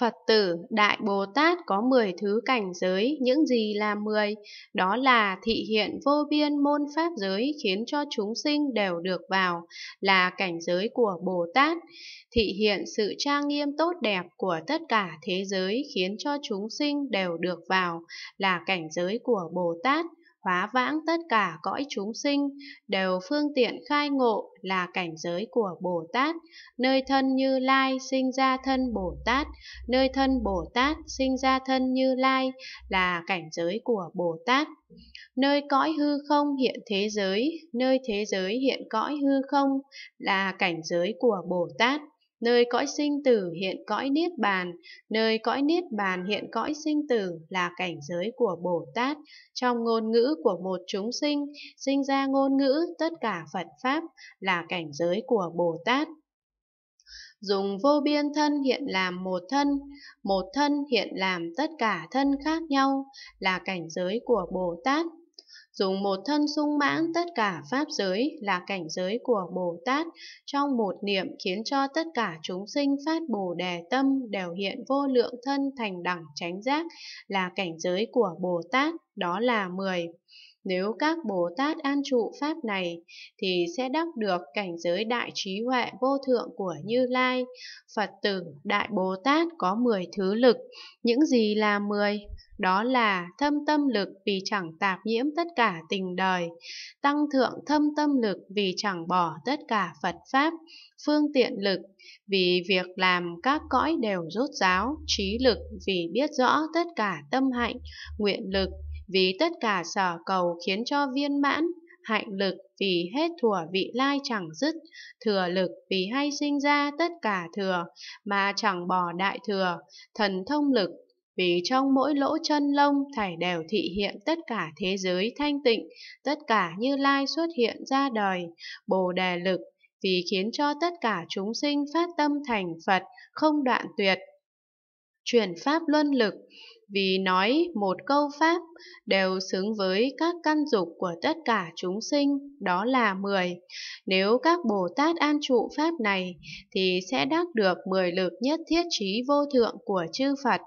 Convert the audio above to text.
Phật tử Đại Bồ Tát có 10 thứ cảnh giới, những gì là 10? Đó là thị hiện vô biên môn pháp giới khiến cho chúng sinh đều được vào, là cảnh giới của Bồ Tát. Thị hiện sự trang nghiêm tốt đẹp của tất cả thế giới khiến cho chúng sinh đều được vào, là cảnh giới của Bồ Tát phá vãng tất cả cõi chúng sinh, đều phương tiện khai ngộ là cảnh giới của Bồ Tát, nơi thân Như Lai sinh ra thân Bồ Tát, nơi thân Bồ Tát sinh ra thân Như Lai là cảnh giới của Bồ Tát. Nơi cõi hư không hiện thế giới, nơi thế giới hiện cõi hư không là cảnh giới của Bồ Tát nơi cõi sinh tử hiện cõi niết bàn, nơi cõi niết bàn hiện cõi sinh tử là cảnh giới của Bồ Tát. Trong ngôn ngữ của một chúng sinh, sinh ra ngôn ngữ tất cả Phật Pháp là cảnh giới của Bồ Tát. Dùng vô biên thân hiện làm một thân, một thân hiện làm tất cả thân khác nhau là cảnh giới của Bồ Tát dùng một thân sung mãn tất cả pháp giới là cảnh giới của Bồ Tát, trong một niệm khiến cho tất cả chúng sinh phát Bồ đề tâm đều hiện vô lượng thân thành đẳng chánh giác là cảnh giới của Bồ Tát, đó là 10. Nếu các Bồ Tát an trụ Pháp này, thì sẽ đắc được cảnh giới đại trí huệ vô thượng của Như Lai. Phật tử Đại Bồ Tát có 10 thứ lực. Những gì là 10? đó là thâm tâm lực vì chẳng tạp nhiễm tất cả tình đời, tăng thượng thâm tâm lực vì chẳng bỏ tất cả Phật Pháp, phương tiện lực vì việc làm các cõi đều rốt ráo, trí lực vì biết rõ tất cả tâm hạnh, nguyện lực vì tất cả sở cầu khiến cho viên mãn, hạnh lực vì hết thủa vị lai chẳng dứt, thừa lực vì hay sinh ra tất cả thừa, mà chẳng bỏ đại thừa, thần thông lực vì trong mỗi lỗ chân lông thảy đều thị hiện tất cả thế giới thanh tịnh, tất cả như lai xuất hiện ra đời, bồ đề lực, vì khiến cho tất cả chúng sinh phát tâm thành Phật, không đoạn tuyệt. Chuyển pháp luân lực, vì nói một câu pháp đều xứng với các căn dục của tất cả chúng sinh, đó là 10. Nếu các Bồ Tát an trụ pháp này thì sẽ đắc được 10 lực nhất thiết trí vô thượng của chư Phật.